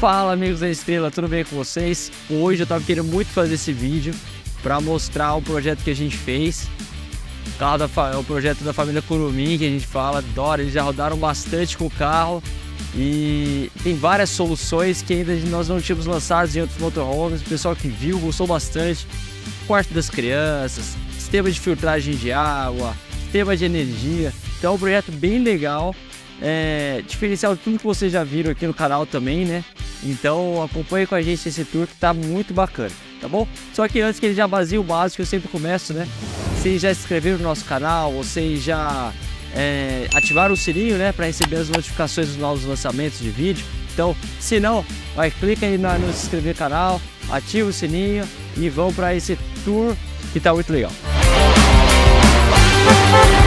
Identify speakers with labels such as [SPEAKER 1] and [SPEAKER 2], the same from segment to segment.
[SPEAKER 1] Fala amigos da Estrela, tudo bem com vocês? Hoje eu tava querendo muito fazer esse vídeo para mostrar o projeto que a gente fez. O carro da é o projeto da família Curumim que a gente fala, adora, eles já rodaram bastante com o carro e tem várias soluções que ainda nós não tínhamos lançado em outros motorhomes. O pessoal que viu gostou bastante. Quarto das crianças, sistema de filtragem de água, sistema de energia. Então é um projeto bem legal é, diferencial de tudo que vocês já viram aqui no canal também, né? Então acompanhe com a gente esse tour que tá muito bacana, tá bom? Só que antes que ele já vazia o básico, eu sempre começo, né? Vocês já se inscreveram no nosso canal, vocês já é, ativaram o sininho, né? Para receber as notificações dos novos lançamentos de vídeo. Então, se não, vai, clica aí no, no se inscrever no canal, ativa o sininho e vão para esse tour que tá muito legal. Música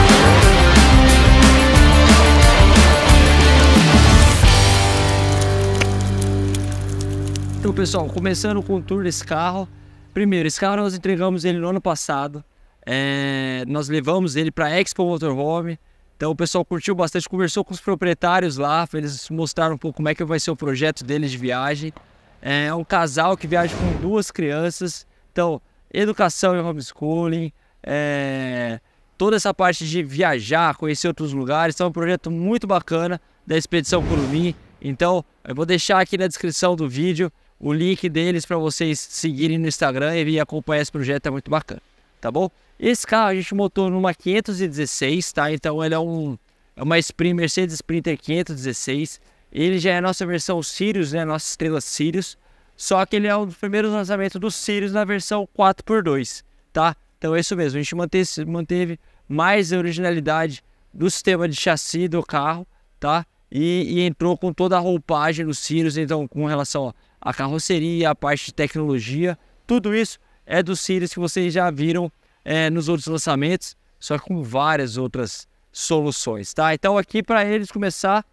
[SPEAKER 1] Então, pessoal, começando com o tour desse carro. Primeiro, esse carro nós entregamos ele no ano passado. É, nós levamos ele para Expo Motorhome. Então o pessoal curtiu bastante, conversou com os proprietários lá, eles mostraram um pouco como é que vai ser o projeto deles de viagem. É, é um casal que viaja com duas crianças. Então, educação e homeschooling, é, toda essa parte de viajar, conhecer outros lugares. Então é um projeto muito bacana da Expedição Curumim. Então, eu vou deixar aqui na descrição do vídeo o link deles para vocês seguirem no Instagram e acompanhar esse projeto, é muito bacana, tá bom? Esse carro a gente montou numa 516, tá? Então ele é, um, é uma Sprinter, Mercedes Sprinter 516. Ele já é a nossa versão Sirius, né? Nossa estrela Sirius. Só que ele é um dos primeiros lançamentos do Sirius na versão 4x2, tá? Então é isso mesmo, a gente manteve, manteve mais a originalidade do sistema de chassi do carro, tá? E, e entrou com toda a roupagem do Sirius, então com relação a carroceria, a parte de tecnologia, tudo isso é do Sirius que vocês já viram é, nos outros lançamentos, só com várias outras soluções, tá? Então aqui para eles começar,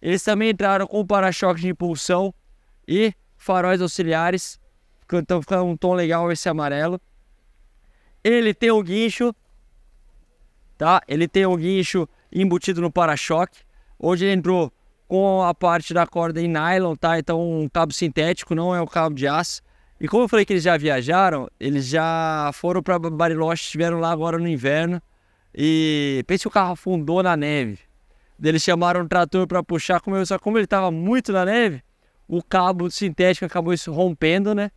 [SPEAKER 1] eles também entraram com para-choque de impulsão e faróis auxiliares, então fica um tom legal esse amarelo. Ele tem um guincho, tá? Ele tem um guincho embutido no para-choque. Hoje ele entrou com a parte da corda em nylon, tá? Então um cabo sintético, não é um cabo de aço. E como eu falei que eles já viajaram, eles já foram para Bariloche, estiveram lá agora no inverno. E pense que o carro afundou na neve. Eles chamaram um trator para puxar, como eu, só como ele estava muito na neve, o cabo sintético acabou se rompendo, né?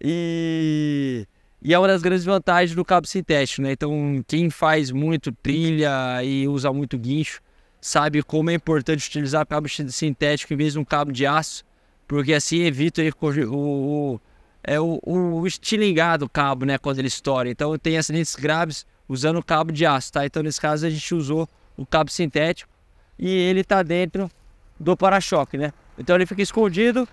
[SPEAKER 1] E, e é uma das grandes vantagens do cabo sintético, né? Então, quem faz muito trilha e usa muito guincho, sabe como é importante utilizar cabo sintético em vez de um cabo de aço, porque assim evita o, o, é o, o estilingar do cabo, né, quando ele estoura. Então tem acidentes graves usando o cabo de aço, tá? Então nesse caso a gente usou o cabo sintético e ele está dentro do para-choque, né? Então ele fica escondido,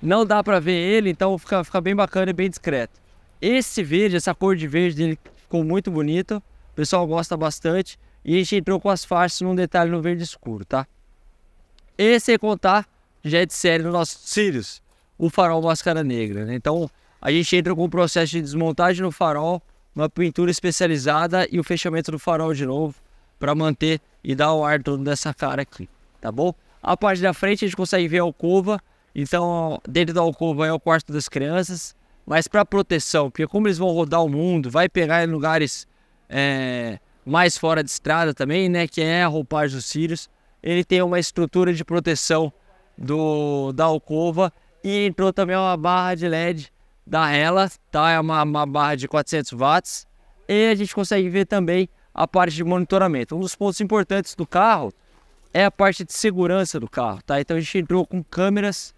[SPEAKER 1] não dá para ver ele, então fica, fica bem bacana e bem discreto. Esse verde, essa cor de verde dele ficou muito bonito, o pessoal gosta bastante. E a gente entrou com as faixas num detalhe no verde escuro, tá? E sem é contar, já é de série no nosso Sirius, o farol máscara negra, né? Então, a gente entra com o processo de desmontagem no farol, uma pintura especializada e o fechamento do farol de novo para manter e dar o ar todo dessa cara aqui, tá bom? A parte da frente a gente consegue ver a alcova, então dentro da alcova é o quarto das crianças, mas para proteção, porque como eles vão rodar o mundo, vai pegar em lugares é, mais fora de estrada também, né, que é a roupagem dos cílios, ele tem uma estrutura de proteção do, da alcova e entrou também uma barra de LED da ela, tá? É uma, uma barra de 400 watts e a gente consegue ver também a parte de monitoramento. Um dos pontos importantes do carro é a parte de segurança do carro, tá? Então a gente entrou com câmeras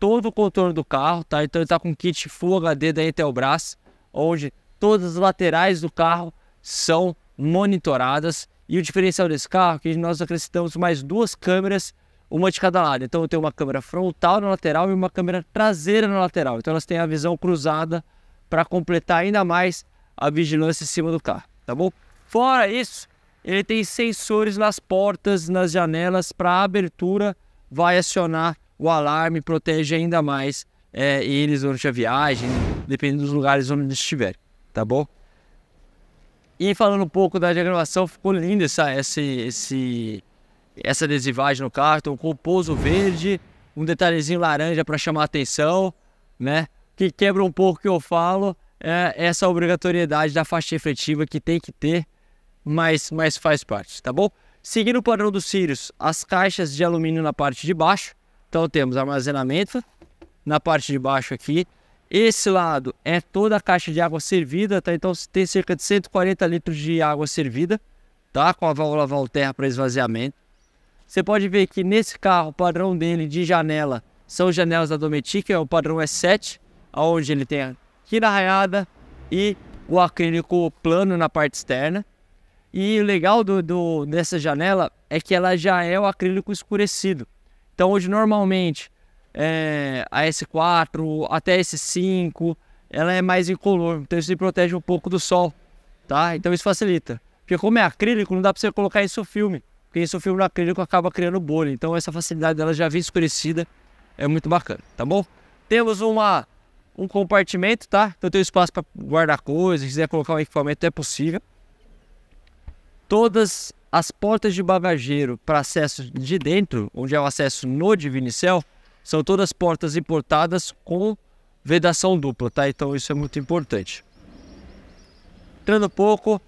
[SPEAKER 1] todo o contorno do carro, tá? Então ele tá com kit Full HD da Intelbras, onde todas as laterais do carro são monitoradas. E o diferencial desse carro é que nós acrescentamos mais duas câmeras, uma de cada lado. Então eu tenho uma câmera frontal na lateral e uma câmera traseira na lateral. Então elas têm a visão cruzada para completar ainda mais a vigilância em cima do carro, tá bom? Fora isso, ele tem sensores nas portas, nas janelas para abertura, vai acionar o alarme, protege ainda mais é, eles durante a viagem, dependendo dos lugares onde estiver, tá bom? E falando um pouco da diagramação, ficou linda essa, essa, esse, essa adesivagem no cartão, com o pouso verde, um detalhezinho laranja para chamar a atenção, né? Que quebra um pouco que eu falo, é essa obrigatoriedade da faixa refletiva que tem que ter, mas, mas faz parte, tá bom? Seguindo o padrão dos Sirius, as caixas de alumínio na parte de baixo, então temos armazenamento na parte de baixo aqui, esse lado é toda a caixa de água servida, tá? Então tem cerca de 140 litros de água servida, tá? Com a válvula Valterra para esvaziamento. Você pode ver que nesse carro, o padrão dele de janela são janelas da Dometic, é o padrão s 7, onde ele tem a quina raiada e o acrílico plano na parte externa. E o legal do, do, dessa janela é que ela já é o acrílico escurecido. Então, hoje normalmente é, a S4 até a S5, ela é mais incolor, então isso protege um pouco do sol, tá? Então isso facilita. Porque como é acrílico, não dá para você colocar isso filme, porque isso é filme no acrílico acaba criando bolha. Então essa facilidade dela já vem escurecida é muito bacana, tá bom? Temos uma um compartimento, tá? Então tem espaço para guardar coisas, se quiser colocar um equipamento é possível. Todas as portas de bagageiro para acesso de dentro, onde é o acesso no Divinicel, são todas portas importadas com vedação dupla, tá? Então isso é muito importante. Entrando um pouco,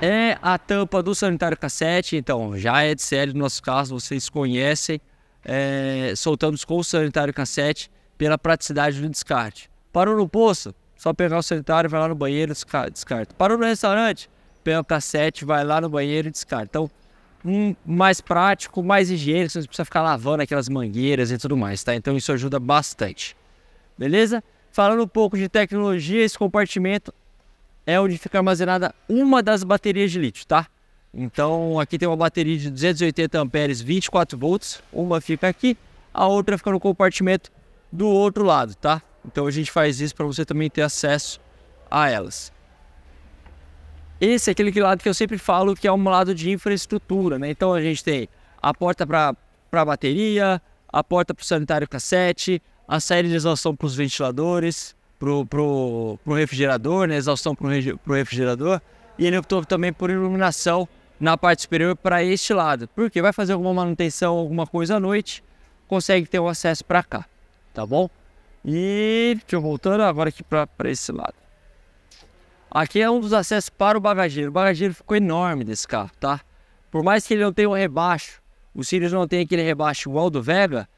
[SPEAKER 1] é a tampa do sanitário cassete, então já é de série no nosso caso, vocês conhecem. É, soltamos com o sanitário cassete pela praticidade do descarte. Parou no poço? Só pegar o sanitário, vai lá no banheiro e descarta. Parou no restaurante? Pega o cassete, vai lá no banheiro e descarta. Então, mais prático, mais higiênico, você não precisa ficar lavando aquelas mangueiras e tudo mais, tá? Então isso ajuda bastante. Beleza? Falando um pouco de tecnologia, esse compartimento é onde fica armazenada uma das baterias de lítio, tá? Então aqui tem uma bateria de 280 amperes, 24 volts, uma fica aqui, a outra fica no compartimento do outro lado, tá? Então a gente faz isso para você também ter acesso a elas. Esse é aquele lado que eu sempre falo que é um lado de infraestrutura, né? Então a gente tem a porta para a bateria, a porta para o sanitário cassete, a saída de exaustão para os ventiladores, para o refrigerador, né? Exaustão para o refrigerador. E ele optou também por iluminação na parte superior para este lado, porque vai fazer alguma manutenção, alguma coisa à noite, consegue ter o um acesso para cá, tá bom? E deixa eu voltando agora aqui para esse lado. Aqui é um dos acessos para o bagageiro. O bagageiro ficou enorme desse carro, tá? Por mais que ele não tenha um rebaixo, o Sirius não tem aquele rebaixo igual do Vega,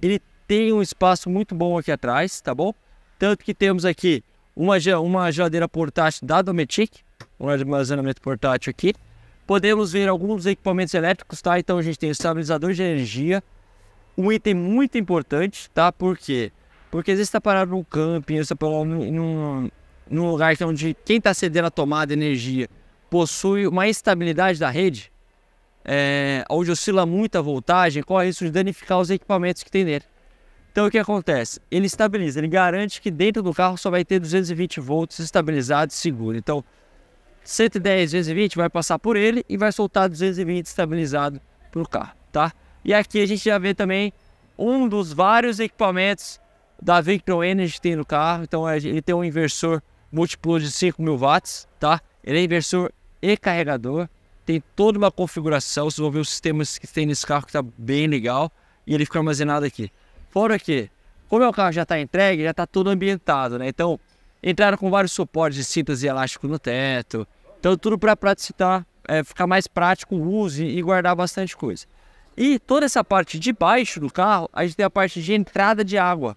[SPEAKER 1] ele tem um espaço muito bom aqui atrás, tá bom? Tanto que temos aqui uma, uma geladeira portátil da Dometic, um armazenamento portátil aqui. Podemos ver alguns equipamentos elétricos, tá? Então a gente tem o estabilizador de energia, um item muito importante, tá? Por quê? Porque às vezes está parado num camping, está parado num, num, num lugar é onde quem está cedendo a tomada de energia possui uma instabilidade da rede, é, onde oscila muito a voltagem, corre risco de danificar os equipamentos que tem nele. Então o que acontece? Ele estabiliza, ele garante que dentro do carro só vai ter 220 volts estabilizado e seguro. Então 110, 220 vai passar por ele e vai soltar 220 estabilizado para o carro, tá? E aqui a gente já vê também um dos vários equipamentos da Victron Energy que tem no carro. Então ele tem um inversor múltiplo de 5 mil watts, tá? Ele é inversor e carregador, tem toda uma configuração, vocês vão ver os sistemas que tem nesse carro que tá bem legal e ele fica armazenado aqui. Fora que, como o é carro já tá entregue, já tá tudo ambientado, né? Então, entraram com vários suportes de cintas e elásticos no teto, então tudo para praticar, é, ficar mais prático o uso e guardar bastante coisa. E toda essa parte de baixo do carro, a gente tem a parte de entrada de água.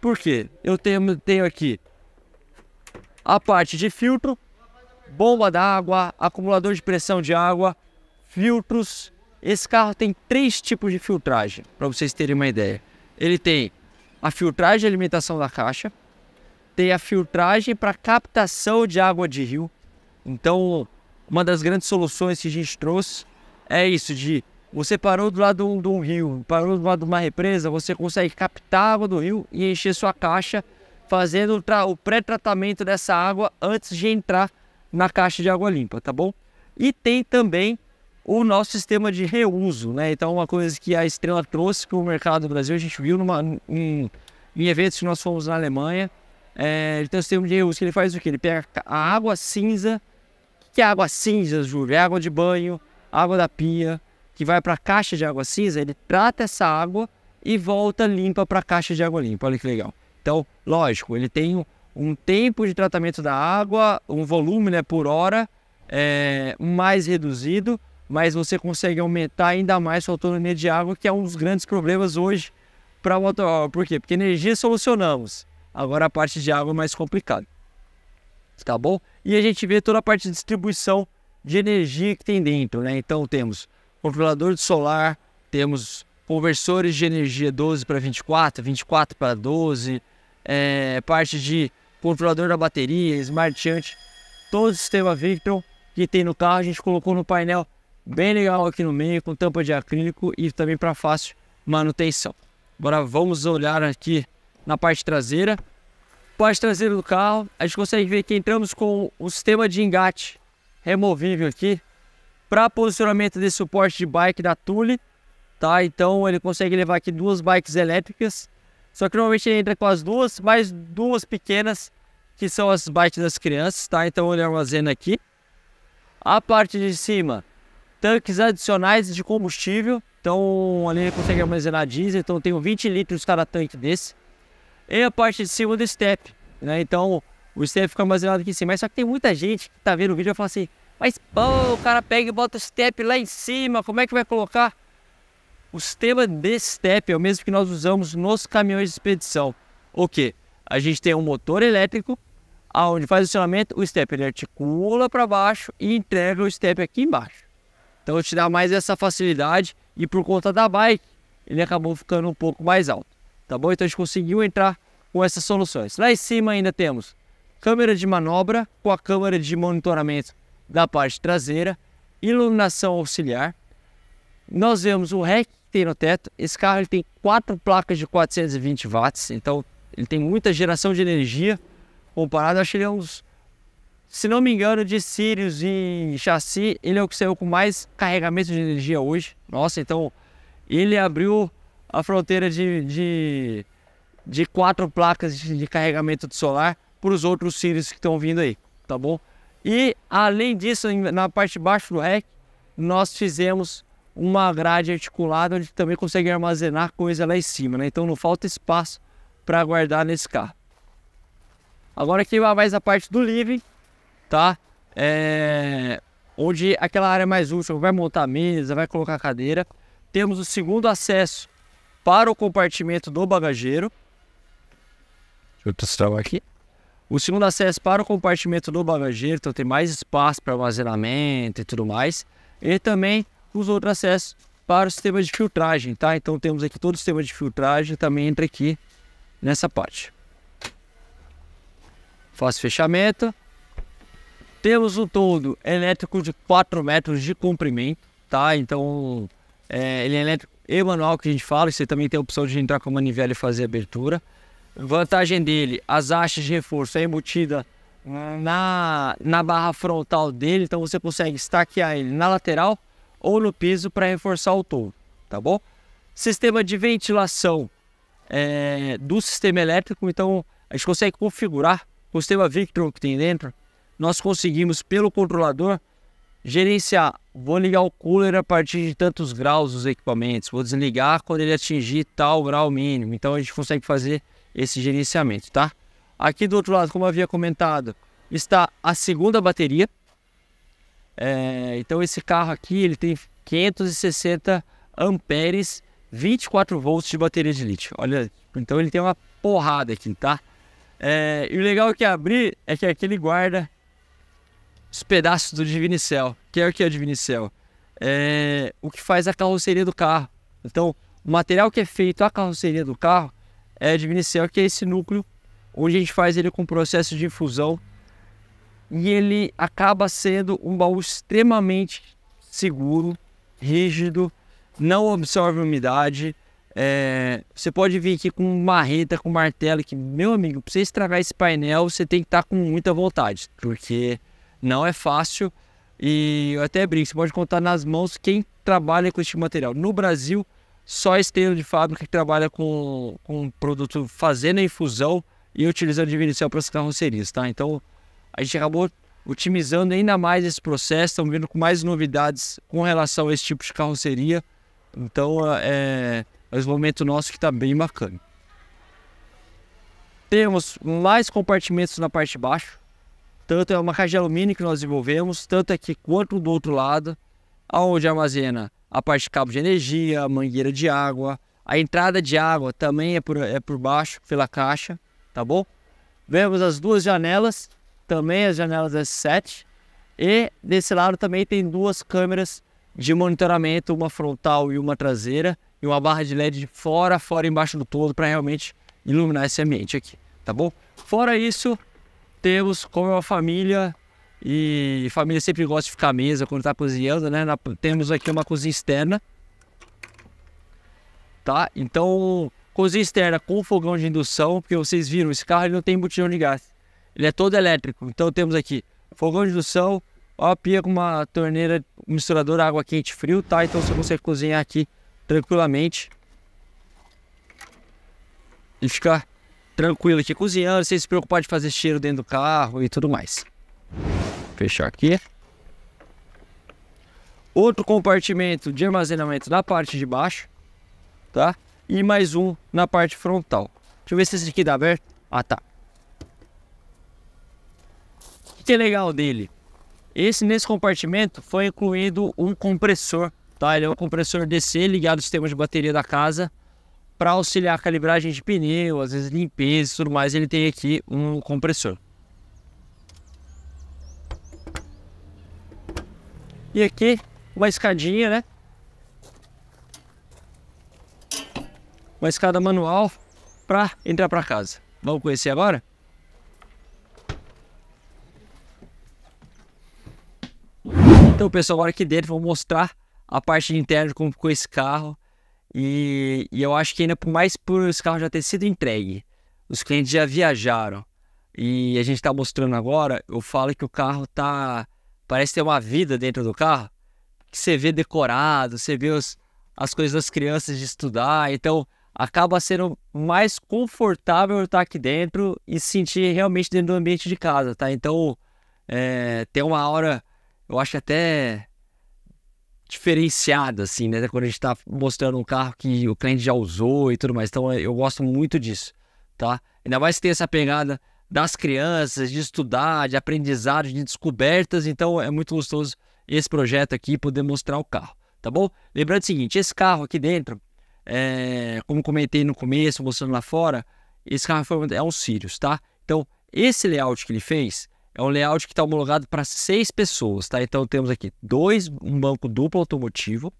[SPEAKER 1] Por quê? Eu tenho, tenho aqui a parte de filtro, bomba d'água, acumulador de pressão de água, filtros. Esse carro tem três tipos de filtragem, para vocês terem uma ideia. Ele tem a filtragem de alimentação da caixa, tem a filtragem para captação de água de rio. Então, uma das grandes soluções que a gente trouxe é isso de você parou do lado de um rio, parou do lado de uma represa, você consegue captar a água do rio e encher sua caixa fazendo o pré-tratamento dessa água antes de entrar na caixa de água limpa, tá bom? E tem também o nosso sistema de reuso, né? Então, uma coisa que a Estrela trouxe para o mercado do Brasil, a gente viu numa, em, em, eventos que nós fomos na Alemanha, é, ele tem um sistema de reuso que ele faz o quê? Ele pega a água cinza, o que é água cinza, Júlio? É água de banho, água da pia, que vai para a caixa de água cinza, ele trata essa água e volta limpa para a caixa de água limpa. Olha que legal. Então, lógico, ele tem um tempo de tratamento da água, um volume né, por hora é, mais reduzido, mas você consegue aumentar ainda mais sua autonomia de água, que é um dos grandes problemas hoje para o motor. Por quê? Porque energia solucionamos, agora a parte de água é mais complicada. Tá bom? E a gente vê toda a parte de distribuição de energia que tem dentro, né? Então temos controlador de solar, temos conversores de energia 12 para 24, 24 para 12, é, parte de controlador da bateria, smart shunt, todo o sistema Victron que tem no carro, a gente colocou no painel bem legal aqui no meio, com tampa de acrílico e também para fácil manutenção. Agora vamos olhar aqui na parte traseira. Parte traseira do carro, a gente consegue ver que entramos com o sistema de engate removível aqui para posicionamento desse suporte de bike da Thule, tá? Então ele consegue levar aqui duas bikes elétricas só que normalmente ele entra com as duas, mais duas pequenas, que são as bytes das crianças, tá? Então ele armazena aqui. A parte de cima, tanques adicionais de combustível. Então ali ele consegue armazenar diesel, então tem 20 litros cada tanque desse. E a parte de cima do step, né? Então o step fica armazenado aqui em cima. Mas só que tem muita gente que tá vendo o vídeo e fala assim, mas pô, o cara pega e bota o step lá em cima, como é que vai colocar? O sistema de step é o mesmo que nós usamos nos caminhões de expedição. O que? A gente tem um motor elétrico, aonde faz o acionamento, o step ele articula para baixo e entrega o step aqui embaixo. Então te dá mais essa facilidade e por conta da bike, ele acabou ficando um pouco mais alto. Tá bom? Então a gente conseguiu entrar com essas soluções. Lá em cima ainda temos câmera de manobra com a câmera de monitoramento da parte traseira, iluminação auxiliar. Nós vemos o REC tem no teto. Esse carro ele tem quatro placas de 420 watts, então ele tem muita geração de energia. Comparado, acho que ele é uns, se não me engano, de Sirius e chassi, ele é o que saiu com mais carregamento de energia hoje. Nossa, então ele abriu a fronteira de, de, de quatro placas de, de carregamento de solar para os outros Sirius que estão vindo aí, tá bom? E além disso, na parte de baixo do REC, nós fizemos uma grade articulada onde também consegue armazenar coisa lá em cima, né? Então não falta espaço para guardar nesse carro. Agora aqui vai mais a parte do living, tá? É... Onde aquela área mais útil, vai montar mesa, vai colocar cadeira. Temos o segundo acesso para o compartimento do bagageiro. Deixa eu aqui. O segundo acesso para o compartimento do bagageiro, então tem mais espaço para armazenamento e tudo mais. E também os outros acessos para o sistema de filtragem, tá? Então temos aqui todo o sistema de filtragem, também entra aqui nessa parte. Faço fechamento. Temos um todo elétrico de 4 metros de comprimento, tá? Então é, ele é elétrico e manual que a gente fala, você também tem a opção de entrar com a manivela e fazer abertura. Vantagem dele, as hastes de reforço é embutida na, na barra frontal dele, então você consegue estaquear ele na lateral ou no piso para reforçar o touro, tá bom? Sistema de ventilação é, do sistema elétrico, então a gente consegue configurar o sistema Victron que tem dentro. Nós conseguimos, pelo controlador, gerenciar. Vou ligar o cooler a partir de tantos graus os equipamentos, vou desligar quando ele atingir tal grau mínimo. Então a gente consegue fazer esse gerenciamento, tá? Aqui do outro lado, como havia comentado, está a segunda bateria, é, então esse carro aqui ele tem 560 amperes, 24 volts de bateria de lítio. Olha, então ele tem uma porrada aqui, tá? É, e o legal que é abrir é que aqui ele guarda os pedaços do Divinicel. Que é o que é o Divinicel? É o que faz a carroceria do carro. Então, o material que é feito a carroceria do carro é o Divinicel, que é esse núcleo onde a gente faz ele com processo de infusão e ele acaba sendo um baú extremamente seguro, rígido, não absorve umidade. É, você pode vir aqui com marreta, com martelo, que meu amigo, para você estragar esse painel, você tem que estar tá com muita vontade, porque não é fácil. E eu até brinco, você pode contar nas mãos quem trabalha com este material. No Brasil, só esteira de fábrica que trabalha com, com produto fazendo a infusão e utilizando de vinicel é para as carrocerias, tá? Então, a gente acabou otimizando ainda mais esse processo, estamos vindo com mais novidades com relação a esse tipo de carroceria. Então é, é, é um momento nosso que está bem bacana. Temos mais compartimentos na parte de baixo. Tanto é uma caixa de alumínio que nós desenvolvemos, tanto aqui é quanto do outro lado, aonde armazena a parte de cabo de energia, a mangueira de água, a entrada de água também é por, é por baixo, pela caixa, tá bom? Vemos as duas janelas também as janelas é S7. E desse lado também tem duas câmeras de monitoramento, uma frontal e uma traseira, e uma barra de LED de fora, fora embaixo do todo, para realmente iluminar esse ambiente aqui, tá bom? Fora isso, temos como é uma família, e família sempre gosta de ficar à mesa quando está cozinhando, né? Na, temos aqui uma cozinha externa, tá? Então, cozinha externa com fogão de indução, porque vocês viram, esse carro ele não tem botijão de gás. Ele é todo elétrico. Então temos aqui fogão de indução, ó, pia com uma torneira um misturadora, água quente e frio, tá? Então você consegue cozinhar aqui tranquilamente. E ficar tranquilo aqui cozinhando, sem se preocupar de fazer cheiro dentro do carro e tudo mais. Fechar aqui. Outro compartimento de armazenamento na parte de baixo, tá? E mais um na parte frontal. Deixa eu ver se esse aqui dá aberto. Ah, tá que, que é legal dele? Esse nesse compartimento foi incluído um compressor, tá? Ele é um compressor DC ligado ao sistema de bateria da casa para auxiliar a calibragem de pneu, às vezes limpeza e tudo mais. Ele tem aqui um compressor. E aqui uma escadinha, né? Uma escada manual para entrar para casa. Vamos conhecer agora? Então, pessoal, agora aqui dentro, vou mostrar a parte interna como ficou esse carro. E, e, eu acho que ainda por mais por esse carro já ter sido entregue, os clientes já viajaram. E a gente está mostrando agora, eu falo que o carro tá. Parece ter uma vida dentro do carro. Que você vê decorado, você vê os, as coisas das crianças de estudar. Então, acaba sendo mais confortável estar aqui dentro e sentir realmente dentro do ambiente de casa, tá? Então, é, tem uma aura eu acho até diferenciado assim, né? Quando a gente está mostrando um carro que o cliente já usou e tudo mais. Então eu gosto muito disso, tá? Ainda mais que tem essa pegada das crianças, de estudar, de aprendizado, de descobertas. Então é muito gostoso esse projeto aqui poder mostrar o carro, tá bom? Lembrando o seguinte, esse carro aqui dentro, é, como comentei no começo, mostrando lá fora, esse carro foi, é um Sirius, tá? Então esse layout que ele fez, é um layout que está homologado para seis pessoas, tá? Então temos aqui dois, um banco duplo automotivo,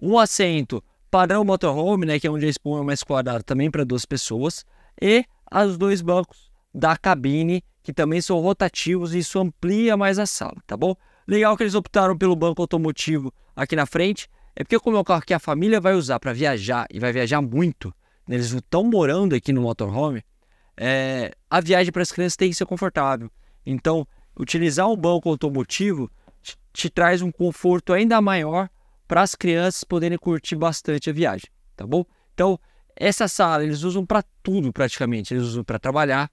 [SPEAKER 1] um assento padrão motorhome, né, que é onde a espuma é mais quadrada também para duas pessoas, e os dois bancos da cabine, que também são rotativos e isso amplia mais a sala, tá bom? Legal que eles optaram pelo banco automotivo aqui na frente, é porque como é um carro que a família vai usar para viajar e vai viajar muito, né, eles estão morando aqui no motorhome, é, a viagem para as crianças tem que ser confortável. Então, utilizar um banco automotivo te, te traz um conforto ainda maior para as crianças poderem curtir bastante a viagem, tá bom? Então, essa sala eles usam para tudo praticamente. Eles usam para trabalhar,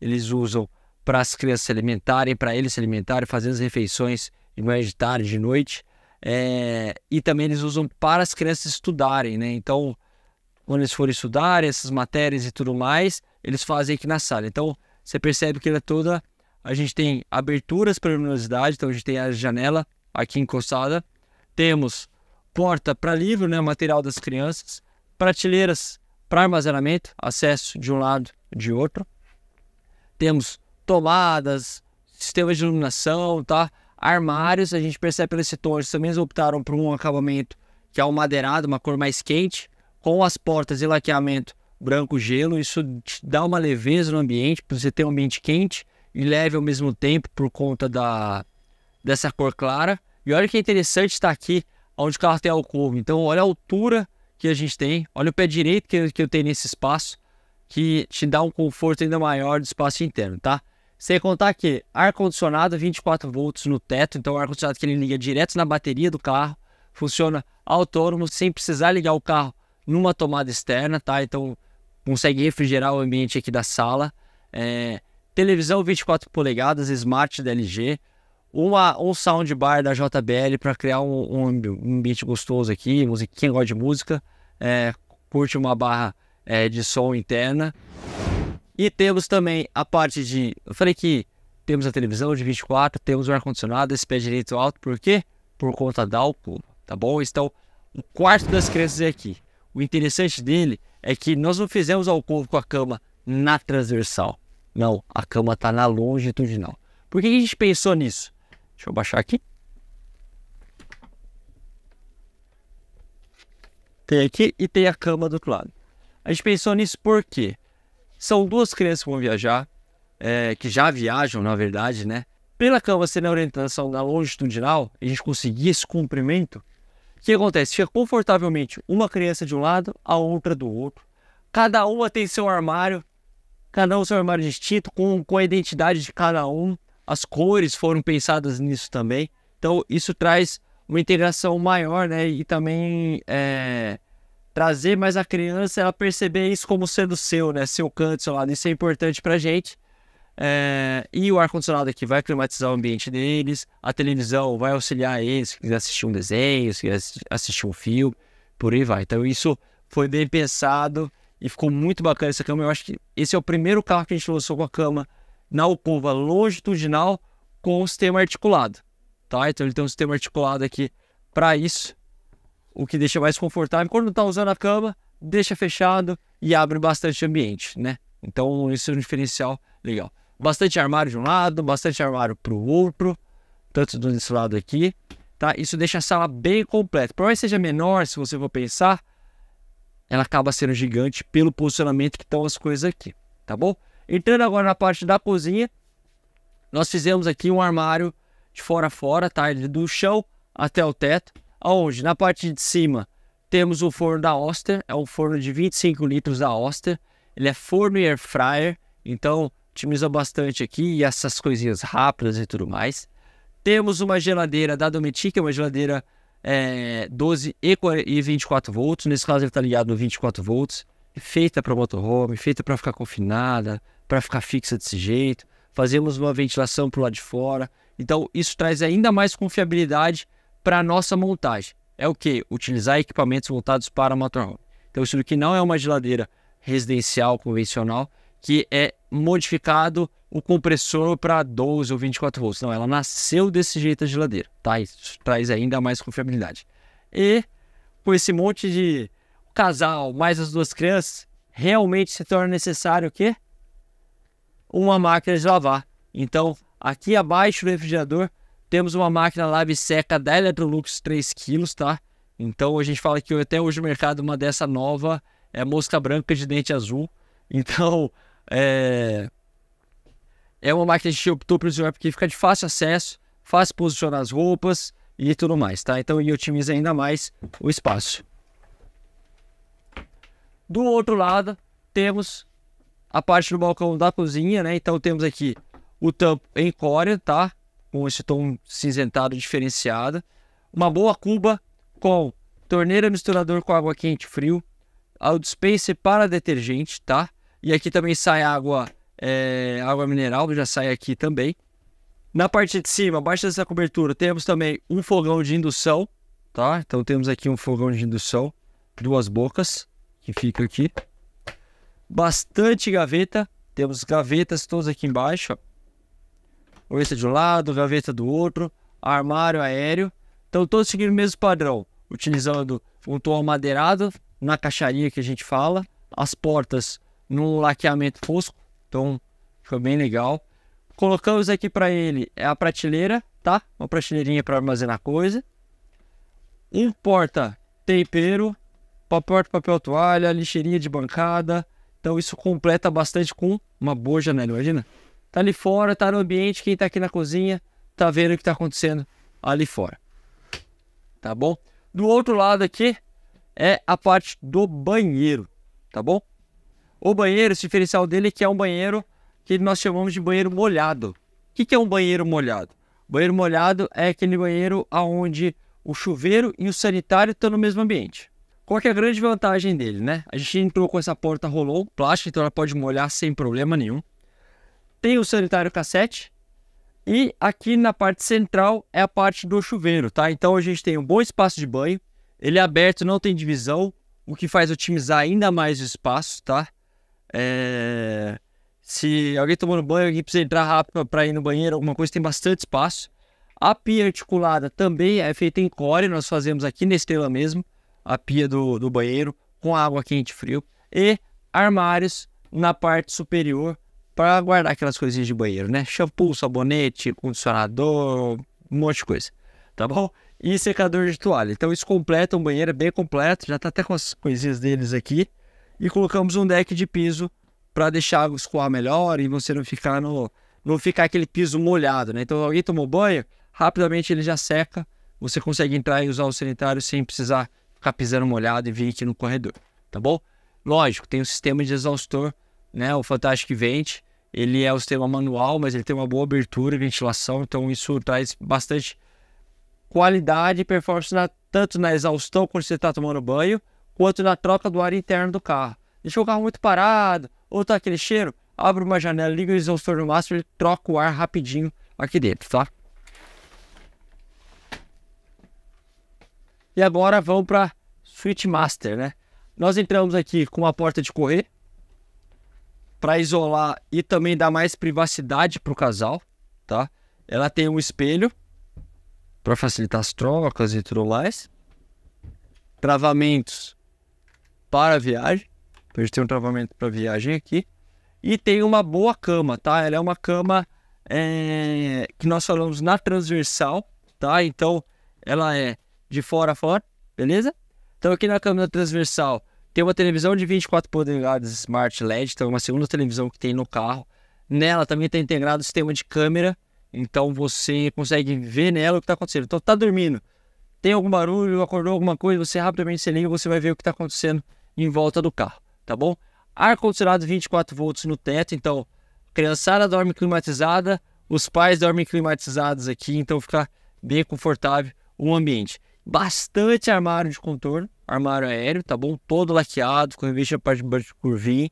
[SPEAKER 1] eles usam para as crianças se alimentarem, para eles se alimentarem, fazer as refeições de manhã, de tarde, de noite. É, e também eles usam para as crianças estudarem, né? Então, quando eles forem estudar essas matérias e tudo mais, eles fazem aqui na sala. Então, você percebe que ela é toda a gente tem aberturas para luminosidade, então a gente tem a janela aqui encostada, temos porta para livro, né, material das crianças, prateleiras para armazenamento, acesso de um lado de outro. Temos tomadas, sistemas de iluminação, tá? Armários, a gente percebe pelos setores também optaram por um acabamento que é o um madeirado, uma cor mais quente, com as portas e laqueamento branco gelo, isso dá uma leveza no ambiente, para você ter um ambiente quente e leve ao mesmo tempo por conta da, dessa cor clara. E olha que interessante estar tá aqui onde o carro tem alcove. Então, olha a altura que a gente tem, olha o pé direito que, que eu tenho nesse espaço, que te dá um conforto ainda maior do espaço interno, tá? Sem contar que ar-condicionado 24 volts no teto, então ar-condicionado que ele liga direto na bateria do carro, funciona autônomo, sem precisar ligar o carro numa tomada externa, tá? Então consegue refrigerar o ambiente aqui da sala. É, televisão 24 polegadas, smart da LG, uma, um soundbar da JBL para criar um, um, ambiente gostoso aqui, quem gosta de música, é, curte uma barra é, de som interna. E temos também a parte de. Eu falei que temos a televisão de 24, temos o ar-condicionado, esse pé direito alto, por quê? Por conta da alcova, tá bom? Então, o quarto das crianças é aqui. O interessante dele é que nós não fizemos alcova com a cama na transversal. Não, a cama está na longitudinal. Por que a gente pensou nisso? Deixa eu baixar aqui. Tem aqui e tem a cama do outro lado. A gente pensou nisso porque são duas crianças que vão viajar, é, que já viajam, na verdade, né? Pela cama ser na orientação da longitudinal, a gente conseguir esse comprimento, o que acontece? Fica confortavelmente uma criança de um lado, a outra do outro. Cada uma tem seu armário, cada um seu armário distinto, com, com a identidade de cada um. As cores foram pensadas nisso também. Então, isso traz uma integração maior, né? E também é, trazer mais a criança, ela perceber isso como sendo seu, né? Seu canto, seu lado. Isso é importante pra gente. É, e o ar-condicionado aqui vai climatizar o ambiente deles, a televisão vai auxiliar eles, se quiser assistir um desenho, se quiser assistir um filme, por aí vai. Então isso foi bem pensado e ficou muito bacana essa cama. Eu acho que esse é o primeiro carro que a gente lançou com a cama na alcova longitudinal com o sistema articulado. Tá? Então ele tem um sistema articulado aqui para isso, o que deixa mais confortável. Quando está usando a cama, deixa fechado e abre bastante ambiente, né? Então isso é um diferencial legal. Bastante armário de um lado, bastante armário para o outro, tanto desse lado aqui, tá? Isso deixa a sala bem completa. Por mais seja menor, se você for pensar, ela acaba sendo gigante pelo posicionamento que estão as coisas aqui, tá bom? Entrando agora na parte da cozinha, nós fizemos aqui um armário de fora a fora, tá? Ele é do chão até o teto, aonde na parte de cima temos o forno da Oster, é um forno de 25 litros da Oster, ele é forno e air fryer, então otimiza bastante aqui e essas coisinhas rápidas e tudo mais. Temos uma geladeira da Dometic, é uma geladeira é, 12 e, e 24 volts. Nesse caso, ele está ligado no 24 volts. Feita para motorhome, feita para ficar confinada, para ficar fixa desse jeito. Fazemos uma ventilação para o lado de fora. Então, isso traz ainda mais confiabilidade para a nossa montagem. É o que? Utilizar equipamentos voltados para motorhome. Então, isso aqui não é uma geladeira residencial convencional, que é modificado o compressor para 12 ou 24 volts. Não, ela nasceu desse jeito a geladeira, tá? Isso traz ainda mais confiabilidade. E com esse monte de casal mais as duas crianças, realmente se torna necessário o quê? Uma máquina de lavar. Então, aqui abaixo do refrigerador, temos uma máquina lave seca da Electrolux 3 kg, tá? Então, a gente fala que até hoje no mercado é uma dessa nova é mosca branca de dente azul. Então, é, é uma máquina de a gente optou por porque fica de fácil acesso, fácil posicionar as roupas e tudo mais, tá? Então, e otimiza ainda mais o espaço. Do outro lado, temos a parte do balcão da cozinha, né? Então, temos aqui o tampo em cória, tá? Com esse tom cinzentado diferenciado. Uma boa cuba com torneira misturador com água quente e frio. O dispenser para detergente, tá? E aqui também sai água, é, água mineral, já sai aqui também. Na parte de cima, abaixo dessa cobertura, temos também um fogão de indução, tá? Então temos aqui um fogão de indução, duas bocas, que fica aqui. Bastante gaveta, temos gavetas todas aqui embaixo, ó. Gaveta de um lado, gaveta do outro, armário aéreo. Então todos seguindo o mesmo padrão, utilizando um tom madeirado na caixaria que a gente fala, as portas num laqueamento fosco, então ficou bem legal. Colocamos aqui para ele é a prateleira, tá? Uma prateleirinha para armazenar coisa. Um porta tempero, papel, papel toalha, lixeirinha de bancada. Então isso completa bastante com uma boa janela, imagina? Tá ali fora, tá no ambiente, quem tá aqui na cozinha tá vendo o que tá acontecendo ali fora. Tá bom? Do outro lado aqui é a parte do banheiro, tá bom? O banheiro, esse diferencial dele é que é um banheiro que nós chamamos de banheiro molhado. O que, é um banheiro molhado? Banheiro molhado é aquele banheiro onde o chuveiro e o sanitário estão no mesmo ambiente. Qual é a grande vantagem dele, né? A gente entrou com essa porta rolou, plástico então ela pode molhar sem problema nenhum. Tem o sanitário cassete e aqui na parte central é a parte do chuveiro, tá? Então a gente tem um bom espaço de banho, ele é aberto, não tem divisão, o que faz otimizar ainda mais o espaço, tá? É... Se alguém tomou no banho, alguém precisa entrar rápido para ir no banheiro, alguma coisa, tem bastante espaço. A pia articulada também é feita em core, nós fazemos aqui na estrela mesmo, a pia do, do banheiro, com água quente e frio. E armários na parte superior para guardar aquelas coisinhas de banheiro, né? Shampoo, sabonete, condicionador, um monte de coisa, tá bom? E secador de toalha. Então isso completa um banheiro, é bem completo, já tá até com as coisinhas deles aqui e colocamos um deck de piso para deixar a água escoar melhor e você não ficar no não ficar aquele piso molhado, né? Então alguém tomou banho, rapidamente ele já seca, você consegue entrar e usar o sanitário sem precisar ficar pisando molhado e vir aqui no corredor, tá bom? Lógico, tem um sistema de exaustor, né? O Fantastic Vent, ele é um sistema manual, mas ele tem uma boa abertura e ventilação, então isso traz bastante qualidade e performance na, tanto na exaustão quando você está tomando banho, o outro na troca do ar interno do carro. Deixa o carro muito parado, ou tá aquele cheiro, abre uma janela, liga o exaustor no máximo e troca o ar rapidinho aqui dentro, tá? E agora vamos para Switch Master, né? Nós entramos aqui com uma porta de correr para isolar e também dar mais privacidade para o casal, tá? Ela tem um espelho para facilitar as trocas e tudo mais. Travamentos para a viagem. a gente tem um travamento para viagem aqui. E tem uma boa cama, tá? Ela é uma cama é, que nós falamos na transversal, tá? Então ela é de fora a fora, beleza? Então aqui na câmera transversal tem uma televisão de 24 polegadas Smart LED, então é uma segunda televisão que tem no carro. Nela também está integrado o sistema de câmera, então você consegue ver nela o que está acontecendo. Então tá dormindo, tem algum barulho, acordou alguma coisa, você rapidamente se liga, você vai ver o que está acontecendo em volta do carro, tá bom? Ar-condicionado 24 volts no teto, então criançada dorme climatizada, os pais dormem climatizados aqui, então fica bem confortável o ambiente. Bastante armário de contorno, armário aéreo, tá bom? Todo laqueado, com revista parte de baixo de curvinha.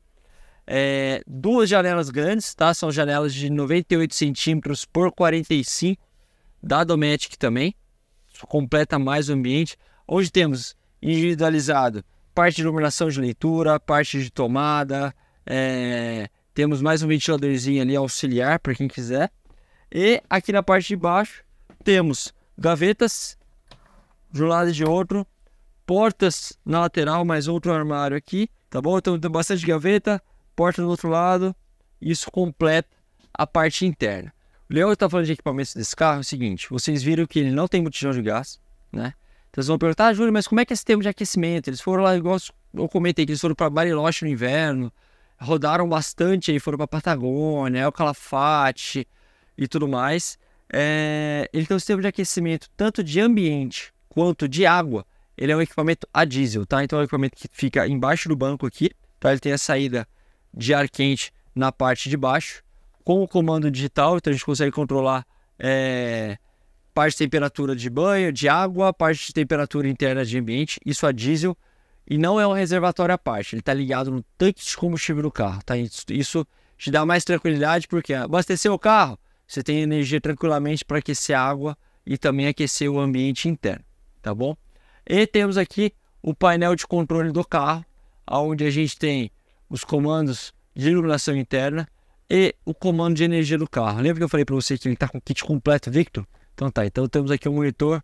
[SPEAKER 1] É, duas janelas grandes, tá? São janelas de 98 centímetros por 45 da Dometic também. completa mais o ambiente. Hoje temos individualizado parte de iluminação de leitura, parte de tomada. É, temos mais um ventiladorzinho ali auxiliar para quem quiser. E aqui na parte de baixo temos gavetas de um lado e de outro, portas na lateral, mais outro armário aqui, tá bom? Então tem bastante gaveta, porta do outro lado, isso completa a parte interna. O Leão está falando de equipamentos desse carro, é o seguinte, vocês viram que ele não tem botijão de gás, né? Vocês então, vão perguntar, ah, Júlio, mas como é que é esse tempo de aquecimento? Eles foram lá, igual eu comentei, que eles foram para Bariloche no inverno, rodaram bastante aí, foram para Patagônia, El Calafate e tudo mais. É, ele tem um sistema de aquecimento tanto de ambiente quanto de água. Ele é um equipamento a diesel, tá? Então é um equipamento que fica embaixo do banco aqui, tá? Ele tem a saída de ar quente na parte de baixo. Com o comando digital, então a gente consegue controlar é, parte de temperatura de banho, de água, parte de temperatura interna de ambiente, isso a diesel, e não é um reservatório à parte, ele está ligado no tanque de combustível do carro, tá? Isso te dá mais tranquilidade, porque abastecer o carro, você tem energia tranquilamente para aquecer a água e também aquecer o ambiente interno, tá bom? E temos aqui o painel de controle do carro, onde a gente tem os comandos de iluminação interna e o comando de energia do carro. Lembra que eu falei para você que ele está com o kit completo, Victor? Então tá, então temos aqui um monitor,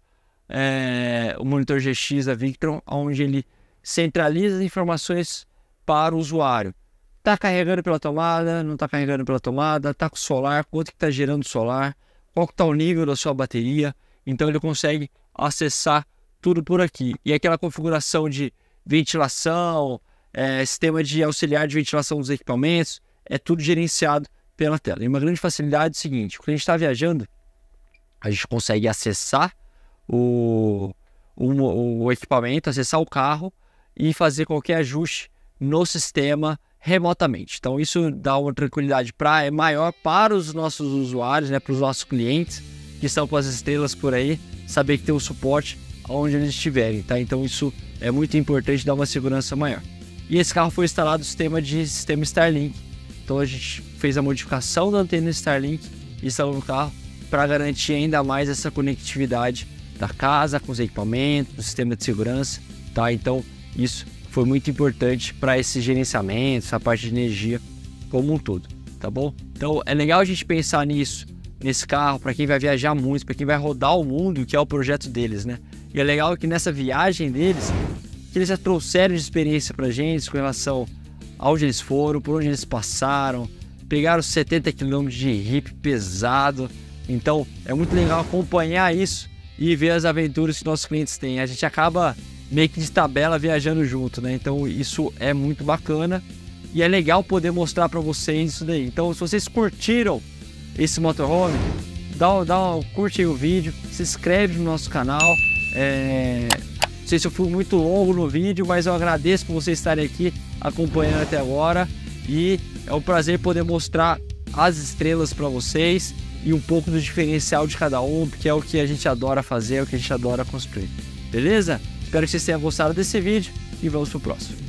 [SPEAKER 1] é, o monitor GX da Victron, onde ele centraliza as informações para o usuário. Está carregando pela tomada, não está carregando pela tomada, está com solar, quanto que está gerando solar, qual que está o nível da sua bateria. Então ele consegue acessar tudo por aqui. E aquela configuração de ventilação, é, sistema de auxiliar de ventilação dos equipamentos, é tudo gerenciado pela tela. E uma grande facilidade é o seguinte, quando a gente está viajando, a gente consegue acessar o, o, o equipamento, acessar o carro e fazer qualquer ajuste no sistema remotamente. Então isso dá uma tranquilidade pra, é maior para os nossos usuários, né, para os nossos clientes que estão com as estrelas por aí, saber que tem o suporte onde eles estiverem, tá? Então isso é muito importante, dá uma segurança maior. E esse carro foi instalado o sistema de sistema Starlink. Então a gente fez a modificação da antena Starlink e instalou no carro para garantir ainda mais essa conectividade da casa com os equipamentos, do sistema de segurança, tá? Então, isso foi muito importante para esse gerenciamento, essa parte de energia como um todo, tá bom? Então, é legal a gente pensar nisso, nesse carro, para quem vai viajar muito, para quem vai rodar o mundo, que é o projeto deles, né? E é legal que nessa viagem deles, que eles já trouxeram de experiência para gente com relação aonde eles foram, por onde eles passaram, pegaram 70 km de hip pesado, então é muito legal acompanhar isso e ver as aventuras que nossos clientes têm. A gente acaba meio que de tabela viajando junto, né? Então isso é muito bacana e é legal poder mostrar para vocês isso daí. Então se vocês curtiram esse motorhome, dá, dá, curte aí o vídeo, se inscreve no nosso canal. É... Não sei se eu fui muito longo no vídeo, mas eu agradeço por vocês estarem aqui acompanhando até agora e é um prazer poder mostrar as estrelas para vocês e um pouco do diferencial de cada um, porque é o que a gente adora fazer, é o que a gente adora construir. Beleza? Espero que vocês tenham gostado desse vídeo e vamos pro próximo.